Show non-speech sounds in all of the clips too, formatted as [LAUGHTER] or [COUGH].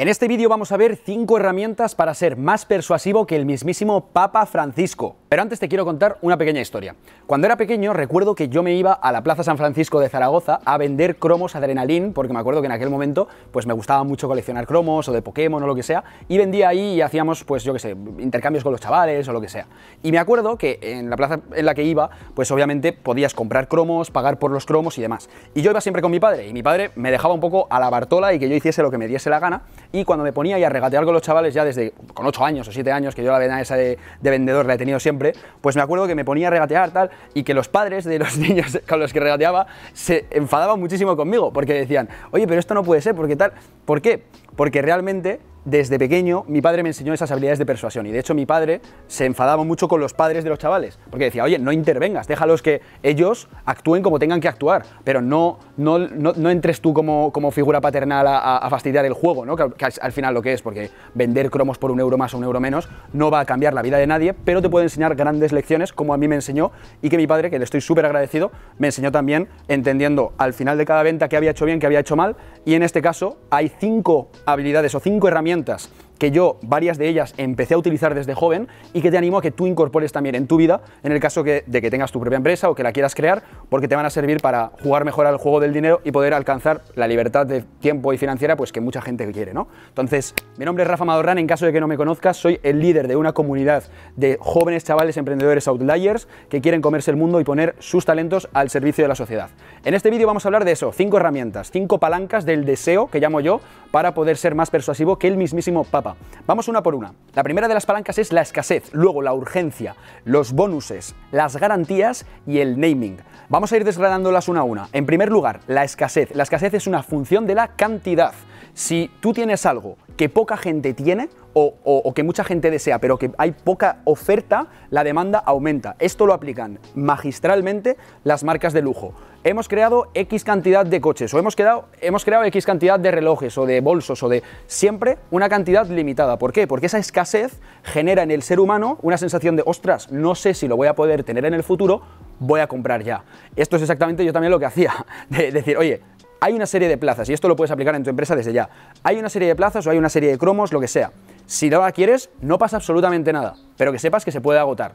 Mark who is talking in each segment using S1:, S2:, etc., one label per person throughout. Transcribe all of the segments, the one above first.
S1: En este vídeo vamos a ver 5 herramientas para ser más persuasivo que el mismísimo Papa Francisco. Pero antes te quiero contar una pequeña historia. Cuando era pequeño recuerdo que yo me iba a la Plaza San Francisco de Zaragoza a vender cromos adrenalín, porque me acuerdo que en aquel momento pues me gustaba mucho coleccionar cromos o de Pokémon o lo que sea, y vendía ahí y hacíamos pues yo qué sé, intercambios con los chavales o lo que sea. Y me acuerdo que en la plaza en la que iba, pues obviamente podías comprar cromos, pagar por los cromos y demás. Y yo iba siempre con mi padre y mi padre me dejaba un poco a la Bartola y que yo hiciese lo que me diese la gana y cuando me ponía ahí a regatear con los chavales ya desde con 8 años o 7 años que yo la vena esa de vendedor la he tenido siempre pues me acuerdo que me ponía a regatear tal y que los padres de los [LAUGHS] niños con los que regateaba se enfadaban muchísimo conmigo porque decían, oye, pero esto no puede ser porque tal. ¿Por qué? Porque realmente desde pequeño mi padre me enseñó esas habilidades de persuasión y de hecho mi padre se enfadaba mucho con los padres de los chavales porque decía, oye, no intervengas, déjalos que ellos actúen como tengan que actuar, pero no, no, no, entres tú como, como figura paternal a, fastidiar el juego, ¿no? que, al final lo que es, porque vender cromos por un euro más o un euro menos no va a cambiar la vida de nadie, pero te puede enseñar grandes lecciones como a mí me enseñó y que mi padre, que le estoy súper agradecido, me enseñó también entendiendo al final de cada venta qué había hecho bien, qué había hecho mal y en este caso hay cinco habilidades o cinco herramientas que yo varias de ellas empecé a utilizar desde joven y que te animo a que tú incorpores también en tu vida, en el caso de que tengas tu propia empresa o que la quieras crear, porque te van a servir para jugar mejor al juego del dinero y poder alcanzar la libertad de tiempo y financiera pues que mucha gente quiere, ¿no? Entonces, mi nombre es Rafa Madorrán, en caso de que no me conozcas, soy el líder de una comunidad de jóvenes chavales emprendedores outliers que quieren comerse el mundo y poner sus talentos al servicio de la sociedad. En este vídeo vamos a hablar de eso, cinco herramientas, cinco palancas del deseo que llamo yo para poder ser más persuasivo que el mismísimo Papa Vamos una por una. La primera de las palancas es la escasez, luego la urgencia, los bonuses, las garantías y el naming. Vamos a ir desgranándolas una a una. En primer lugar, la escasez. La escasez es una función de la cantidad. Si tú tienes algo que poca gente tiene o, que mucha gente desea, pero que hay poca oferta, la demanda aumenta. Esto lo aplican magistralmente las marcas de lujo. Hemos creado X cantidad de coches o hemos, creado, hemos creado X cantidad de relojes o de bolsos o de siempre una cantidad limitada. ¿Por qué? Porque esa escasez genera en el ser humano una sensación de, ostras, no sé si lo voy a poder tener en el futuro, voy a comprar ya. Esto es exactamente yo también lo que hacía, [LAUGHS] de decir, oye, hay una serie de plazas, y esto lo puedes aplicar en tu empresa desde ya, hay una serie de plazas o hay una serie de cromos, lo que sea. Si no la quieres, no pasa absolutamente nada, pero que sepas que se puede agotar.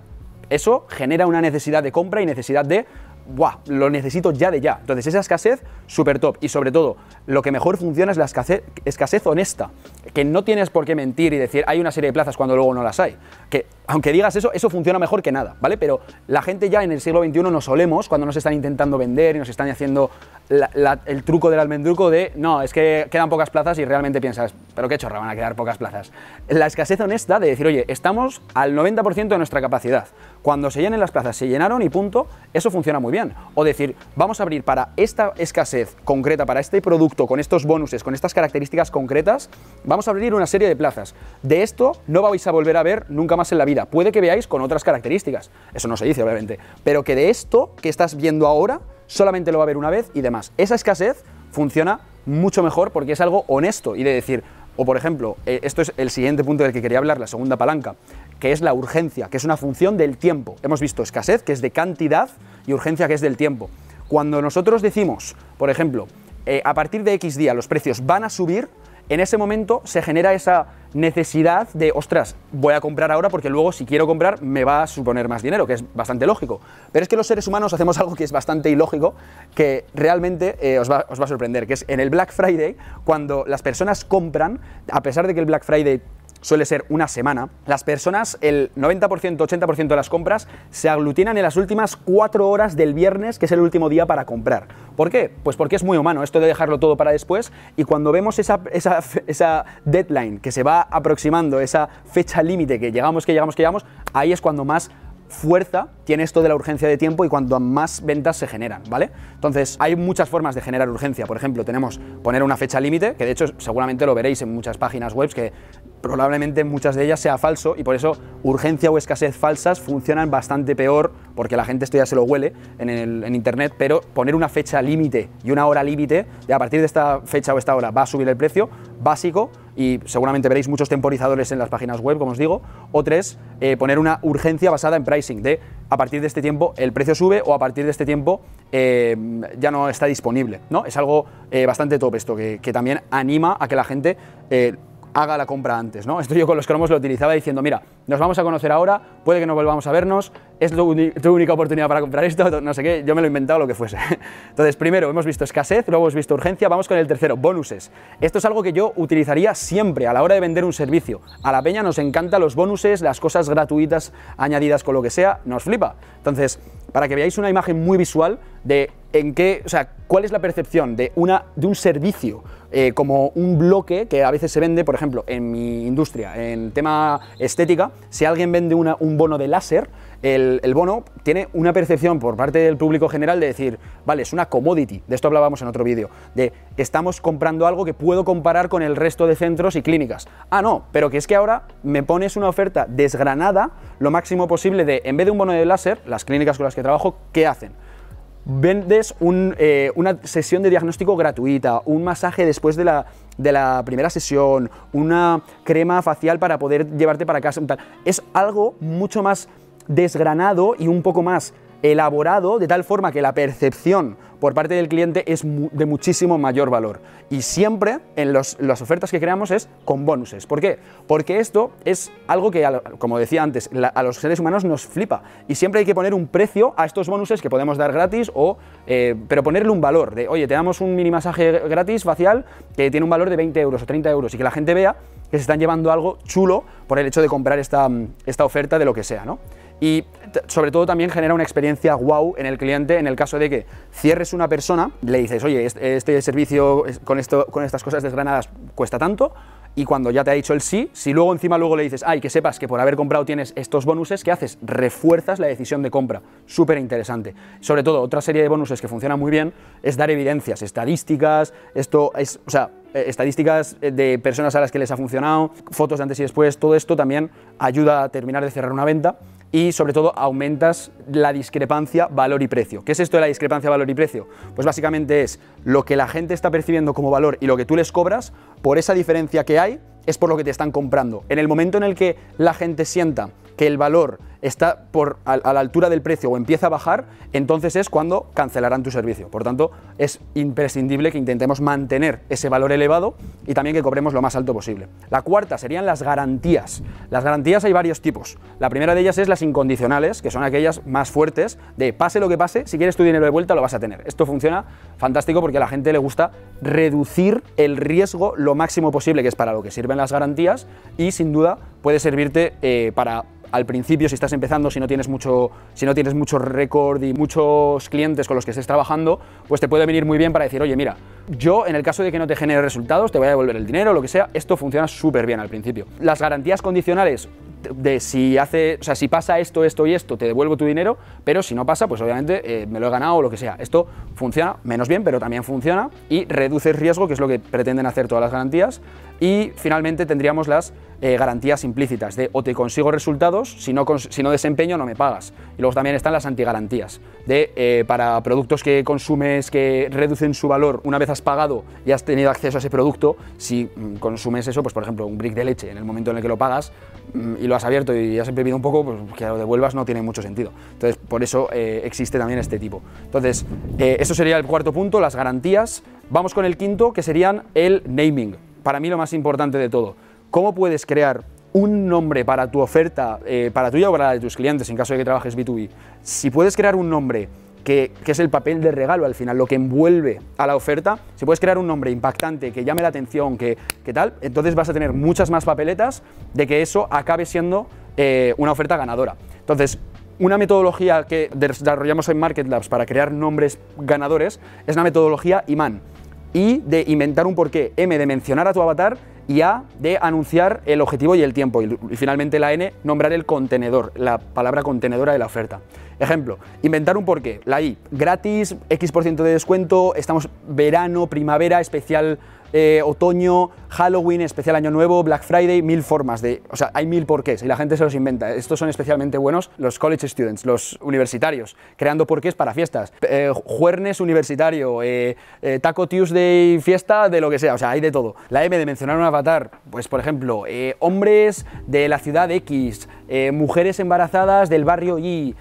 S1: Eso genera una necesidad de compra y necesidad de ¡buah! Lo necesito ya de ya. Entonces, esa escasez, súper top. Y sobre todo, lo que mejor funciona es la escasez, escasez honesta, que no tienes por qué mentir y decir hay una serie de plazas cuando luego no las hay. Que aunque digas eso, eso funciona mejor que nada, ¿vale? Pero la gente ya en el siglo XXI nos solemos cuando nos están intentando vender y nos están haciendo el truco del almendruco de no, es que quedan pocas plazas y realmente piensas, pero qué chorra, van a quedar pocas plazas. La escasez honesta de decir, oye, estamos al 90% de nuestra capacidad. Cuando se llenen las plazas, se llenaron y punto, eso funciona muy bien. O decir, vamos a abrir para esta escasez concreta, para este producto, con estos bonuses, con estas características concretas, vamos a abrir una serie de plazas. De esto no vais a volver a ver nunca más en la vida. Puede que veáis con otras características. Eso no se dice, obviamente. Pero que de esto que estás viendo ahora, solamente lo va a ver una vez y demás. Esa escasez funciona mucho mejor porque es algo honesto y de decir, o por ejemplo, eh, esto es el siguiente punto del que quería hablar, la segunda palanca que es la urgencia, que es una función del tiempo. Hemos visto escasez, que es de cantidad, y urgencia, que es del tiempo. Cuando nosotros decimos, por ejemplo, eh, a partir de X día los precios van a subir, en ese momento se genera esa necesidad de, ostras, voy a comprar ahora porque luego si quiero comprar me va a suponer más dinero, que es bastante lógico. Pero es que los seres humanos hacemos [LAUGHS] algo que es bastante ilógico, que realmente eh, os, va, a sorprender, que es en el Black Friday, cuando las personas compran, a pesar de que el Black Friday suele ser una semana, las personas, el 90%, 80% de las compras, se aglutinan en las últimas cuatro horas del viernes, que es el último día para comprar. ¿Por qué? Pues porque es muy humano esto de dejarlo todo para después y cuando vemos esa, esa, deadline que se va aproximando, esa fecha límite que llegamos, que llegamos, que llegamos, ahí es cuando más fuerza tiene esto de la urgencia de tiempo y cuando más ventas se generan, ¿vale? Entonces, hay muchas formas de generar urgencia. Por ejemplo, tenemos poner una fecha límite, que de hecho seguramente lo veréis en muchas páginas web que probablemente muchas de ellas sea falso y por eso urgencia o escasez falsas funcionan bastante peor porque la gente esto ya se lo huele en, internet, pero poner una fecha límite y una hora límite, de a partir de esta fecha o esta hora va a subir el precio, básico, y seguramente veréis muchos temporizadores en las páginas web, como os digo, o tres, eh, poner una urgencia basada en pricing, de a partir de este tiempo el precio sube o a partir de este tiempo eh, ya no está disponible, ¿no? Es algo eh, bastante top esto, que, que, también anima a que la gente haga la compra antes, ¿no? Esto yo con los cromos lo utilizaba diciendo, mira, nos vamos a conocer ahora, puede que no volvamos a vernos, es tu única oportunidad para comprar esto, no sé qué, yo me lo he inventado lo que fuese. [LAUGHS] Entonces, primero hemos visto escasez, luego hemos visto urgencia, vamos con el tercero, bonuses. Esto es algo que yo utilizaría siempre a la hora de vender un servicio. A la peña nos encantan los bonuses, las cosas gratuitas añadidas con lo que sea, nos flipa. Entonces, para que veáis una imagen muy visual de en qué, o sea, cuál es la percepción de, una, de un servicio eh, como un bloque que a veces se vende, por ejemplo, en mi industria, en tema estética, si alguien vende un bono de láser, el, el, bono tiene una percepción por parte del público general de decir, vale, es una commodity, de esto hablábamos en otro vídeo, de estamos comprando algo que puedo comparar con el resto de centros y clínicas. Ah, no, pero que es que ahora me pones una oferta desgranada, lo máximo posible de, en vez de un bono de láser, las clínicas con las que trabajo, ¿qué hacen? vendes eh, una sesión de diagnóstico gratuita, un masaje después de la, de la primera sesión, una crema facial para poder llevarte para casa. Es algo mucho más desgranado y un poco más elaborado de tal forma que la percepción por parte del cliente es de muchísimo mayor valor. Y siempre en las ofertas que creamos es con bonuses. ¿Por qué? Porque esto es algo que, como decía antes, a los seres humanos nos flipa. Y siempre hay que poner un precio a estos bonuses que podemos dar gratis o... Eh, pero ponerle un valor de, oye, te damos un mini masaje gratis facial que tiene un valor de 20 euros o 30 euros y que la gente vea que se están llevando algo chulo por el hecho de comprar esta, esta oferta de lo que sea, ¿no? y sobre todo también genera una experiencia wow en el cliente en el caso de que cierres una persona, le dices, oye, este servicio con, esto, con estas cosas desgranadas cuesta tanto, y cuando ya te ha dicho el sí, si luego encima luego le dices, ay, que sepas que por haber comprado tienes estos bonuses, ¿qué haces? Refuerzas la decisión de compra. Súper interesante. Sobre todo, otra serie de bonuses que funciona muy bien es dar evidencias, estadísticas, esto es, sea, eh, estadísticas de personas a las que les ha funcionado, fotos de antes y después, todo esto también ayuda a terminar de cerrar una venta y sobre todo aumentas la discrepancia valor y precio. ¿Qué es esto de la discrepancia valor y precio? Pues básicamente es lo que la gente está percibiendo como valor y lo que tú les cobras, por esa diferencia que hay, es por lo que te están comprando. En el momento en el que la gente sienta que el valor está por, a, la altura del precio o empieza a bajar, entonces es cuando cancelarán tu servicio. Por tanto, es imprescindible que intentemos mantener ese valor elevado y también que cobremos lo más alto posible. La cuarta serían las garantías. Las garantías hay varios tipos. La primera de ellas es las incondicionales, que son aquellas más fuertes, de pase lo que pase, si quieres tu dinero de vuelta lo vas a tener. Esto funciona fantástico porque a la gente le gusta reducir el riesgo lo máximo posible, que es para lo que sirven las garantías, y sin duda puede servirte eh, para al principio, si estás empezando, si no tienes mucho, si no tienes récord y muchos clientes con los que estés trabajando, pues te puede venir muy bien para decir, oye, mira, yo en el caso de que no te genere resultados, te voy a devolver el dinero, lo que sea, esto funciona súper bien al principio. Las garantías condicionales de si hace, o sea, si pasa esto, esto y esto, te devuelvo tu dinero, pero si no pasa, pues obviamente eh, me lo he ganado o lo que sea. Esto funciona menos bien, pero también funciona y reduce el riesgo, que es lo que pretenden hacer todas las garantías, y finalmente tendríamos las eh, garantías implícitas de o te consigo resultados, si no, si no desempeño no me pagas. Y luego también están las antigarantías, de eh, para productos que consumes que reducen su valor una vez has pagado y has tenido acceso a ese producto, si mm, consumes eso, pues por ejemplo un brick de leche, en el momento en el que lo pagas mm, y lo has abierto y has bebido un poco, pues que lo devuelvas no tiene mucho sentido. Entonces por eso eh, existe también este tipo. Entonces eso sería el cuarto punto, las garantías. Vamos con el quinto, que serían el naming para mí lo más importante de todo, ¿cómo puedes crear un nombre para tu oferta, eh, para tuya o para de tus clientes, en caso de que trabajes B2B? Si puedes crear un nombre que, es el papel de regalo al final, lo que envuelve a la oferta, si puedes crear un nombre impactante, que llame la atención, que, tal, entonces vas a tener muchas más papeletas de que eso acabe siendo eh, una oferta ganadora. Entonces, una metodología que desarrollamos en Market Labs para crear nombres ganadores es la metodología IMAN. Y de inventar un porqué, M de mencionar a tu avatar y A de anunciar el objetivo y el tiempo. Y, y finalmente la N, nombrar el contenedor, la palabra contenedora de la oferta. Ejemplo, inventar un porqué, la I, gratis, X% de descuento, estamos verano, primavera, especial eh, otoño, Halloween, especial Año Nuevo, Black Friday, mil formas de... O sea, hay mil porqués y la gente se los inventa. Estos son especialmente buenos los college students, los universitarios, creando porqués para fiestas. Eh, juernes universitario, eh, eh, Taco Tuesday fiesta, de lo que sea, o sea, hay de todo. La M de mencionar un avatar, pues por ejemplo, hombres de la ciudad X, mujeres embarazadas del barrio Y,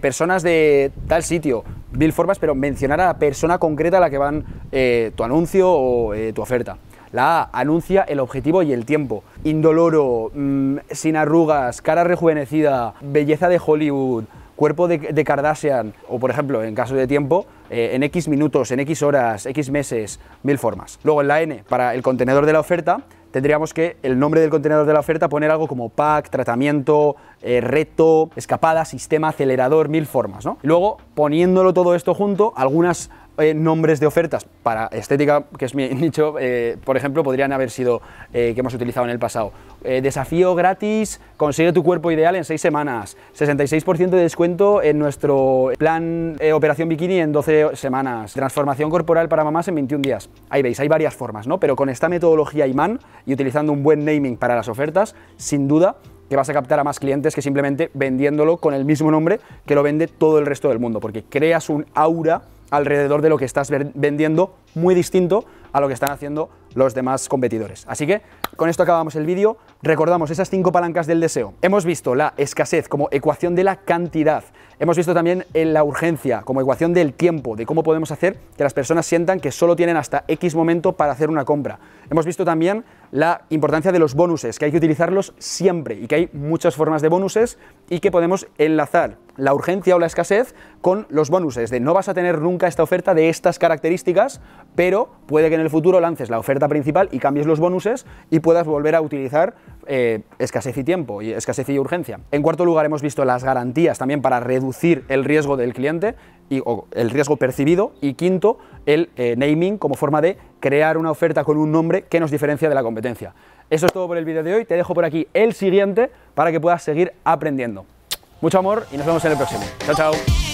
S1: personas de tal sitio, mil formas, pero mencionar a la persona concreta a la que van eh, tu anuncio o eh, tu oferta. La A anuncia el objetivo y el tiempo. Indoloro, mm, sin arrugas, cara rejuvenecida, belleza de Hollywood, cuerpo de, Kardashian, o por ejemplo, en caso de tiempo, eh, en X minutos, en X horas, X meses, mil formas. Luego en la N, para el contenedor de la oferta, tendríamos que el nombre del contenedor de la oferta poner algo como pack, tratamiento, eh, reto, escapada, sistema, acelerador, mil formas. ¿no? Luego, poniéndolo todo esto junto, algunas eh, nombres de ofertas para estética, que es mi [LAUGHS] nicho, eh, por ejemplo, podrían haber sido eh, que hemos utilizado en el pasado. desafío gratis, consigue tu cuerpo ideal en 6 semanas, 66% de descuento en nuestro plan Operación Bikini en 12 semanas, transformación corporal para mamás en 21 días. Ahí veis, hay varias formas, ¿no? Pero con esta metodología imán y utilizando un buen naming para las ofertas, sin duda que vas a captar a más clientes que simplemente vendiéndolo con el mismo nombre que lo vende todo el resto del mundo, porque creas un aura alrededor de lo que estás vendiendo, muy distinto a lo que están haciendo los demás competidores. Así que con esto acabamos el vídeo. Recordamos esas cinco palancas del deseo. Hemos visto la escasez como ecuación de la cantidad. Hemos visto también la urgencia como ecuación del tiempo, de cómo podemos hacer que las personas sientan que solo tienen hasta X momento para hacer una compra. Hemos visto también la importancia de los bonuses, que hay que utilizarlos siempre y que hay muchas formas de bonuses y que podemos enlazar la urgencia o la escasez con los bonuses, de no vas a tener nunca esta oferta de estas características, pero puede que en el futuro lances la oferta principal y cambies los bonuses y puedas volver a utilizar eh, escasez y tiempo, y escasez y urgencia. En cuarto lugar, hemos visto las garantías también para reducir el riesgo del cliente y, el riesgo percibido. Y quinto, el eh, naming como forma de crear una oferta con un nombre que nos diferencia de la competencia. Eso es todo por el vídeo de hoy. Te dejo por aquí el siguiente para que puedas seguir aprendiendo. Mucho amor y nos vemos en el próximo. Chao, chao.